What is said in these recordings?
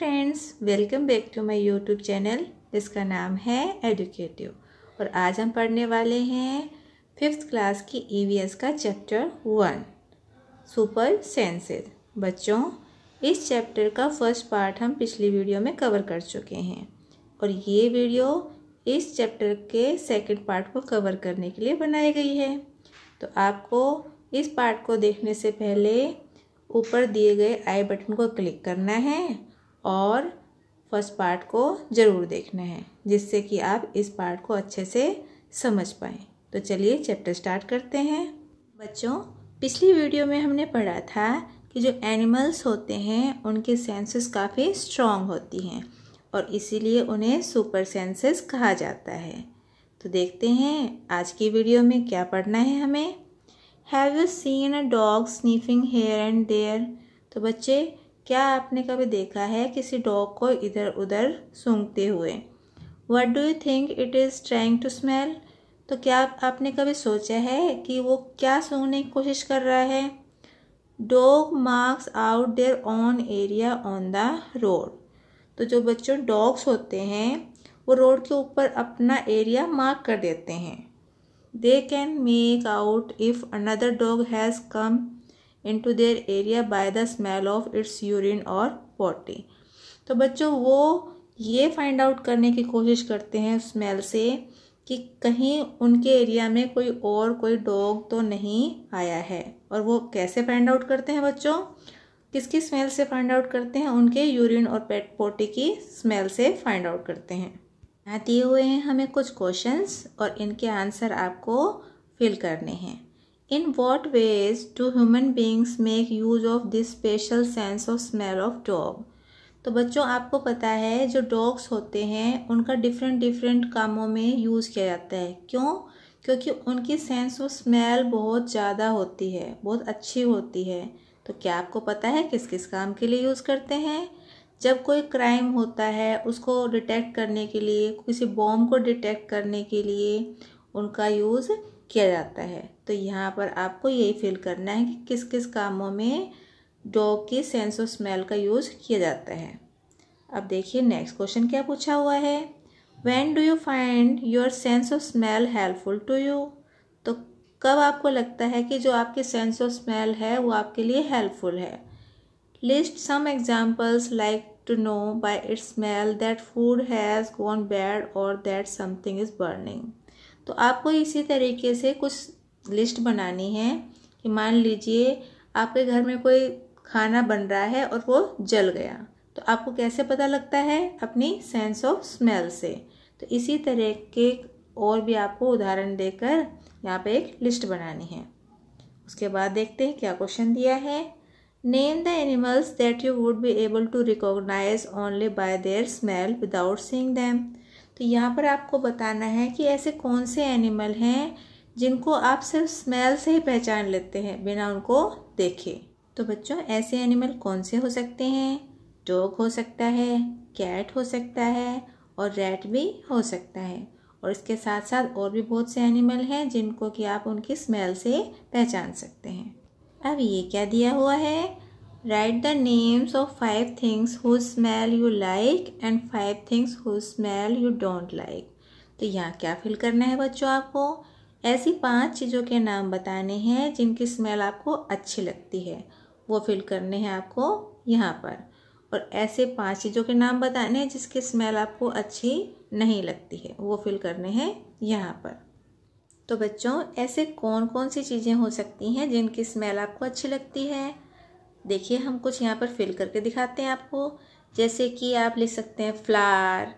Friends welcome back to my YouTube channel जिसका नाम है एडुकेटिव और आज हम पढ़ने वाले हैं फिफ्थ क्लास की ईवीएस e का चैप्टर वन सुपर सेंसेस बच्चों इस चैप्टर का फर्स्ट पार्ट हम पिछली वीडियो में कवर कर चुके हैं और ये वीडियो इस चैप्टर के सेकंड पार्ट को कवर करने के लिए बनाई गई है तो आपको इस पार्ट को देखने से पहले ऊपर दिए गए आई बटन को क्लिक करना है और फर्स्ट पार्ट को ज़रूर देखना है जिससे कि आप इस पार्ट को अच्छे से समझ पाएँ तो चलिए चैप्टर स्टार्ट करते हैं बच्चों पिछली वीडियो में हमने पढ़ा था कि जो एनिमल्स होते हैं उनके सेंसेस काफ़ी स्ट्रॉन्ग होती हैं और इसीलिए उन्हें सुपर सेंसेस कहा जाता है तो देखते हैं आज की वीडियो में क्या पढ़ना है हमें have you seen a dog sniffing here and there तो बच्चे क्या आपने कभी देखा है किसी डॉग को इधर उधर सूंघते हुए what do you think it is trying to smell तो क्या आपने कभी सोचा है कि वो क्या सूंघने की कोशिश कर रहा है dog marks out their on area on the road तो जो बच्चों डॉग्स होते हैं वो रोड के ऊपर अपना एरिया मार्क कर देते हैं they can make out if another dog has come into their area by the smell of its urine और पोटी तो बच्चों वो ये फाइंड आउट करने की कोशिश करते हैं स्मेल से कि कहीं उनके एरिया में कोई और कोई डॉग तो नहीं आया है और वो कैसे फाइंड आउट करते हैं बच्चों किसकी स्मेल से फाइंड आउट करते हैं उनके यूरिन और पेट पोटी की स्मेल से फाइंड आउट करते हैं दिए हुए हैं हमें कुछ क्वेश्चंस और इनके आंसर आपको फिल करने हैं In what ways do human beings make use of this special sense of smell of dog? तो बच्चों आपको पता है जो डॉग्स होते हैं उनका डिफरेंट डिफरेंट कामों में यूज़ किया जाता है क्यों क्योंकि उनकी सेंस ऑफ स्मेल बहुत ज़्यादा होती है बहुत अच्छी होती है तो क्या आपको पता है किस किस काम के लिए यूज़ करते हैं जब कोई क्राइम होता है उसको डिटेक्ट करने के लिए किसी बॉम्ब को डिटेक्ट करने के लिए उनका यूज़ किया जाता है तो यहाँ पर आपको यही फील करना है कि किस किस कामों में डॉग की सेंस ऑफ स्मेल का यूज़ किया जाता है अब देखिए नेक्स्ट क्वेश्चन क्या पूछा हुआ है when do you find your sense of smell helpful to you तो कब आपको लगता है कि जो आपकी सेंस ऑफ स्मेल है वो आपके लिए हेल्पफुल है list some examples like to know by its smell that food has gone bad और दैट समथिंग इज़ बर्निंग तो आपको इसी तरीके से कुछ लिस्ट बनानी है कि मान लीजिए आपके घर में कोई खाना बन रहा है और वो जल गया तो आपको कैसे पता लगता है अपनी सेंस ऑफ स्मेल से तो इसी तरह के और भी आपको उदाहरण देकर यहाँ पे एक लिस्ट बनानी है उसके बाद देखते हैं क्या क्वेश्चन दिया है name the animals that you would be able to recognise only by their smell without seeing them तो यहाँ पर आपको बताना है कि ऐसे कौन से एनिमल हैं जिनको आप सिर्फ स्मेल से ही पहचान लेते हैं बिना उनको देखे तो बच्चों ऐसे एनिमल कौन से हो सकते हैं डॉग हो सकता है कैट हो सकता है और रैट भी हो सकता है और इसके साथ साथ और भी बहुत से एनिमल हैं जिनको कि आप उनकी स्मेल से पहचान सकते हैं अब ये क्या दिया हुआ है Write the names of five things whose smell you like and five things whose smell you don't like. तो यहाँ क्या फिल करना है बच्चों आपको ऐसी पांच चीज़ों के नाम बताने हैं जिनकी स्मेल आपको अच्छी लगती है वो फिल करने हैं आपको यहाँ पर और ऐसे पांच चीज़ों के नाम बताने हैं जिसकी स्मेल आपको अच्छी नहीं लगती है वो फिल करने हैं यहाँ पर तो बच्चों ऐसे कौन कौन सी चीज़ें हो सकती हैं जिनकी स्मेल आपको अच्छी लगती है देखिए हम कुछ यहाँ पर फिल करके दिखाते हैं आपको जैसे कि आप लिख सकते हैं फ्लार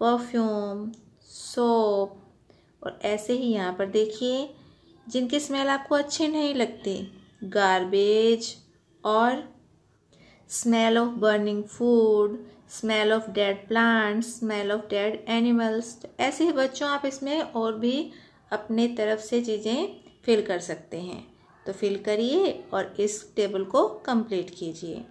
परफ्यूम सोप और ऐसे ही यहाँ पर देखिए जिनकी स्मेल आपको अच्छे नहीं लगते गारबेज और smell of burning food smell of dead plants smell of dead animals ऐसे ही बच्चों आप इसमें और भी अपने तरफ से चीज़ें फिल कर सकते हैं तो फिल करिए और इस टेबल को कंप्लीट कीजिए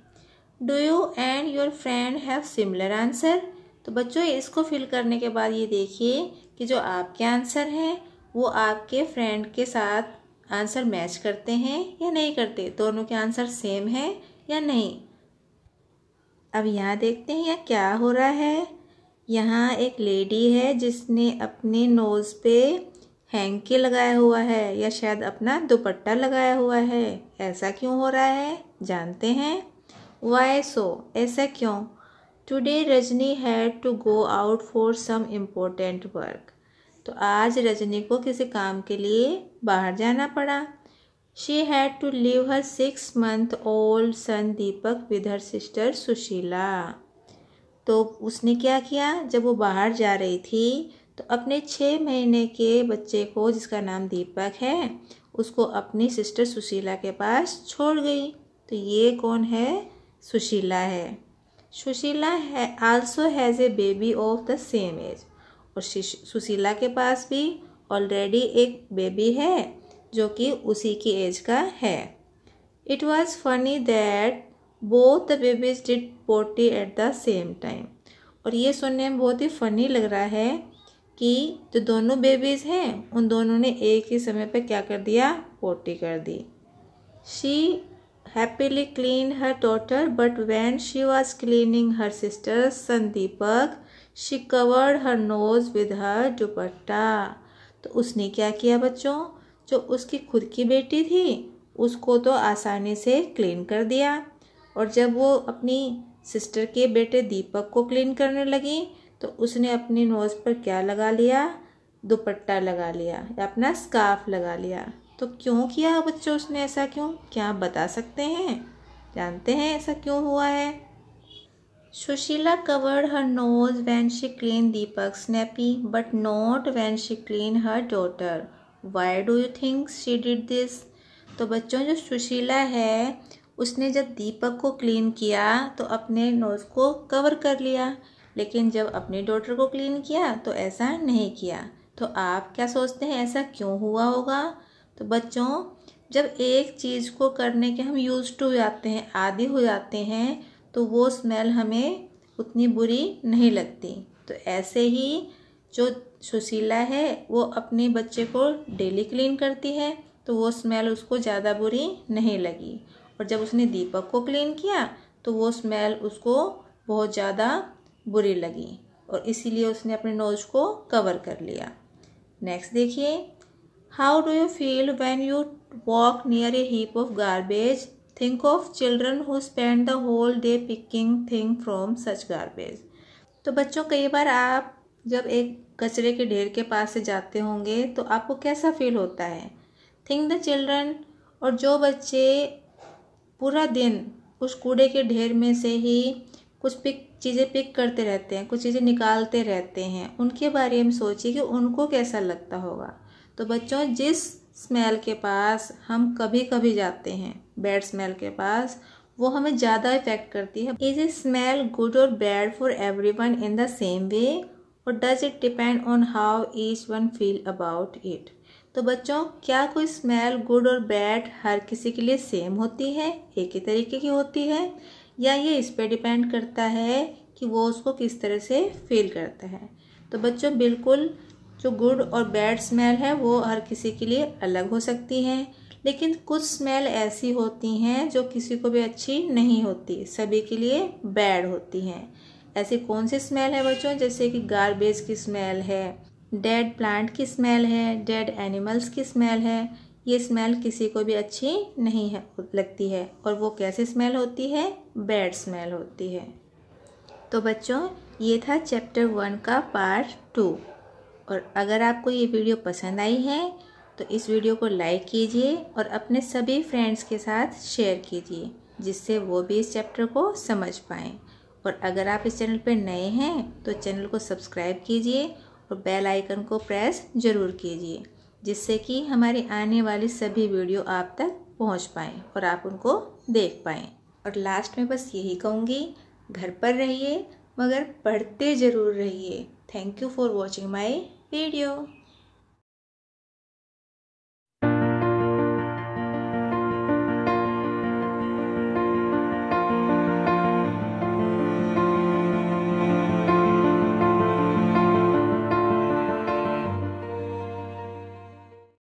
do you and your friend have similar answer तो बच्चों इसको फिल करने के बाद ये देखिए कि जो आपके आंसर हैं वो आपके फ्रेंड के साथ आंसर मैच करते हैं या नहीं करते दोनों के आंसर सेम है या नहीं अब यहाँ देखते हैं यहाँ क्या हो रहा है यहाँ एक लेडी है जिसने अपने नोज़ पे हैंकी लगाया हुआ है या शायद अपना दुपट्टा लगाया हुआ है ऐसा क्यों हो रहा है जानते हैं वाई सो ऐसा क्यों today Rajni had to go out for some important work तो आज रजनी को किसी काम के लिए बाहर जाना पड़ा she had to leave her six month old son Deepak with her sister Sushila तो उसने क्या किया जब वो बाहर जा रही थी तो अपने छः महीने के बच्चे को जिसका नाम दीपक है उसको अपनी सिस्टर सुशीला के पास छोड़ गई तो ये कौन है सुशीला है सुशीला है also has a baby of the same age और सुशीला के पास भी ऑलरेडी एक बेबी है जो कि उसी की एज का है it was funny that both the babies did potty at the same time और ये सुनने में बहुत ही फ़नी लग रहा है कि जो दोनों बेबीज़ हैं उन दोनों ने एक ही समय पर क्या कर दिया पोटी कर दी she happily clean her total but when she was cleaning her sister संदीपक she covered her nose with her dupatta तो उसने क्या किया बच्चों जो उसकी खुद की बेटी थी उसको तो आसानी से क्लीन कर दिया और जब वो अपनी सिस्टर के बेटे दीपक को क्लीन करने लगी तो उसने अपनी नोज़ पर क्या लगा लिया दुपट्टा लगा लिया या अपना स्काफ लगा लिया तो क्यों किया बच्चों उसने ऐसा क्यों क्या आप बता सकते हैं जानते हैं ऐसा क्यों हुआ है Sushila covered her nose when she clean Deepak snappy but not when she clean her daughter. Why do you think she did this तो बच्चों जो सुशीला है उसने जब दीपक को क्लीन किया तो अपने नोज़ को कवर कर लिया लेकिन जब अपनी डॉटर को क्लीन किया तो ऐसा नहीं किया तो आप क्या सोचते हैं ऐसा क्यों हुआ होगा तो बच्चों जब एक चीज़ को करने के हम यूज टू जाते हैं आदि हो जाते हैं तो वो स्मेल हमें उतनी बुरी नहीं लगती तो ऐसे ही जो सुशीला है वो अपने बच्चे को डेली क्लीन करती है तो वो स्मेल उसको ज़्यादा बुरी नहीं लगी और जब उसने दीपक को क्लीन किया तो वो स्मेल उसको बहुत ज़्यादा बुरी लगी और इसीलिए उसने अपने नोज को कवर कर लिया नेक्स्ट देखिए how do you feel when you walk near a heap of garbage think of children who spend the whole day picking thing from such garbage तो बच्चों कई बार आप जब एक कचरे के ढेर के पास से जाते होंगे तो आपको कैसा फील होता है थिंक द चिल्ड्रन और जो बच्चे पूरा दिन उस कूड़े के ढेर में से ही कुछ पिक चीज़ें पिक करते रहते हैं कुछ चीज़ें निकालते रहते हैं उनके बारे में सोचिए कि उनको कैसा लगता होगा तो बच्चों जिस स्मेल के पास हम कभी कभी जाते हैं बैड स्मेल के पास वो हमें ज़्यादा इफेक्ट करती है इज ए स्मेल गुड और bad for every one in the same way और does it depend on how each one feel about it तो बच्चों क्या कोई स्मेल गुड और बैड हर किसी के लिए सेम होती है एक ही तरीके की होती है या ये इस पे डिपेंड करता है कि वो उसको किस तरह से फील करता है तो बच्चों बिल्कुल जो गुड और बैड स्मेल है वो हर किसी के लिए अलग हो सकती है लेकिन कुछ स्मेल ऐसी होती हैं जो किसी को भी अच्छी नहीं होती सभी के लिए बैड होती हैं ऐसी कौन सी स्मेल है बच्चों जैसे कि गार्बेज की स्मेल है डेड प्लांट की स्मेल है डेड एनिमल्स की स्मेल है ये स्मेल किसी को भी अच्छी नहीं है लगती है और वो कैसे स्मेल होती है बैड स्मेल होती है तो बच्चों ये था चैप्टर वन का पार्ट टू और अगर आपको ये वीडियो पसंद आई है तो इस वीडियो को लाइक कीजिए और अपने सभी फ्रेंड्स के साथ शेयर कीजिए जिससे वो भी इस चैप्टर को समझ पाएँ और अगर आप इस चैनल पर नए हैं तो चैनल को सब्सक्राइब कीजिए और बेल आइकन को प्रेस ज़रूर कीजिए जिससे कि हमारी आने वाली सभी वीडियो आप तक पहुंच पाएँ और आप उनको देख पाएँ और लास्ट में बस यही कहूँगी घर पर रहिए मगर पढ़ते ज़रूर रहिए thank you for watching my video